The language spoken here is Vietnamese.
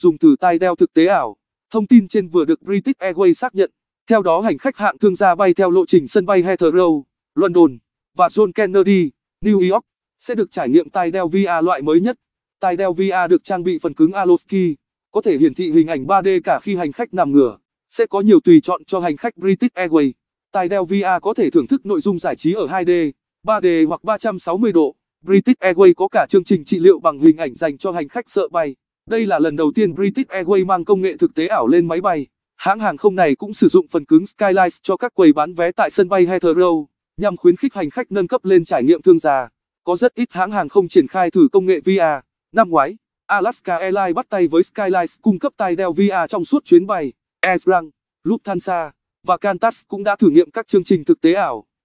dùng từ tai đeo thực tế ảo. Thông tin trên vừa được British Airways xác nhận. Theo đó hành khách hạng thương gia bay theo lộ trình sân bay Heathrow, London và John Kennedy, New York sẽ được trải nghiệm tai đeo VR loại mới nhất. Tai đeo VR được trang bị phần cứng Alosky, có thể hiển thị hình ảnh 3D cả khi hành khách nằm ngửa. Sẽ có nhiều tùy chọn cho hành khách British Airways. Tai đeo VR có thể thưởng thức nội dung giải trí ở 2D, 3D hoặc 360 độ. British Airways có cả chương trình trị liệu bằng hình ảnh dành cho hành khách sợ bay. Đây là lần đầu tiên British Airways mang công nghệ thực tế ảo lên máy bay. Hãng hàng không này cũng sử dụng phần cứng Skylines cho các quầy bán vé tại sân bay Heathrow, nhằm khuyến khích hành khách nâng cấp lên trải nghiệm thương gia. Có rất ít hãng hàng không triển khai thử công nghệ VR. Năm ngoái, Alaska Airlines bắt tay với Skylines cung cấp tai đeo VR trong suốt chuyến bay. Air France, Lufthansa và Qantas cũng đã thử nghiệm các chương trình thực tế ảo.